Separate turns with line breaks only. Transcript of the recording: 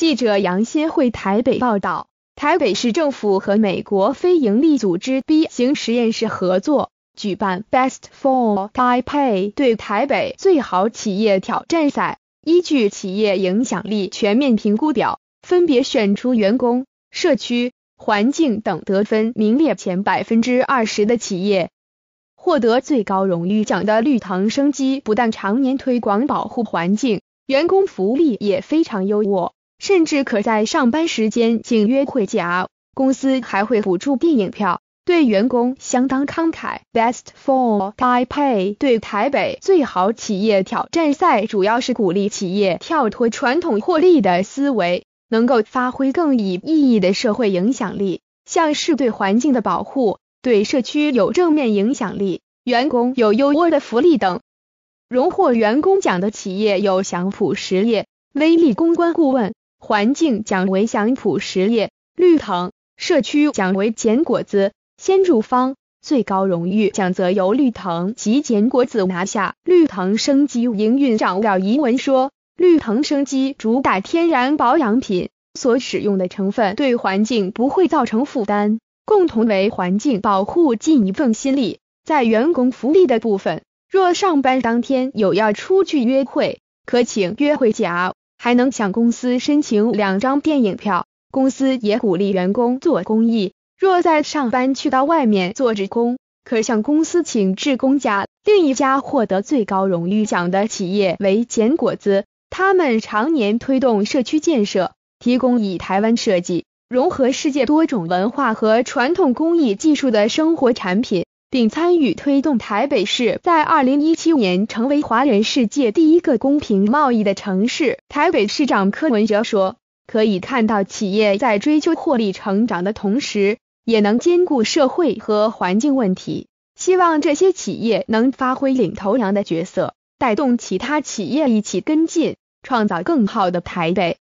记者杨新慧台北报道，台北市政府和美国非营利组织 B 型实验室合作举办 Best for Taipei 对台北最好企业挑战赛，依据企业影响力全面评估表，分别选出员工、社区、环境等得分名列前百分之二十的企业。获得最高荣誉奖的绿藤生机，不但常年推广保护环境，员工福利也非常优渥。甚至可在上班时间请约会假，公司还会补助电影票，对员工相当慷慨。Best for Taipei 对台北最好企业挑战赛，主要是鼓励企业跳脱传统获利的思维，能够发挥更以意义的社会影响力，像是对环境的保护、对社区有正面影响力、员工有优渥的福利等。荣获员工奖的企业有享普实业、威力公关顾问。环境奖为祥普实业绿藤社区奖为捡果子先助方最高荣誉奖则由绿藤及捡果子拿下。绿藤生机营运长廖怡文说，绿藤生机主打天然保养品，所使用的成分对环境不会造成负担，共同为环境保护尽一份心力。在员工福利的部分，若上班当天有要出去约会，可请约会假。还能向公司申请两张电影票。公司也鼓励员工做公益，若在上班去到外面做职工，可向公司请职工假。另一家获得最高荣誉奖的企业为简果子，他们常年推动社区建设，提供以台湾设计融合世界多种文化和传统工艺技术的生活产品。并参与推动台北市在二零一七年成为华人世界第一个公平贸易的城市。台北市长柯文哲说：“可以看到企业在追求获利成长的同时，也能兼顾社会和环境问题。希望这些企业能发挥领头羊的角色，带动其他企业一起跟进，创造更好的台北。”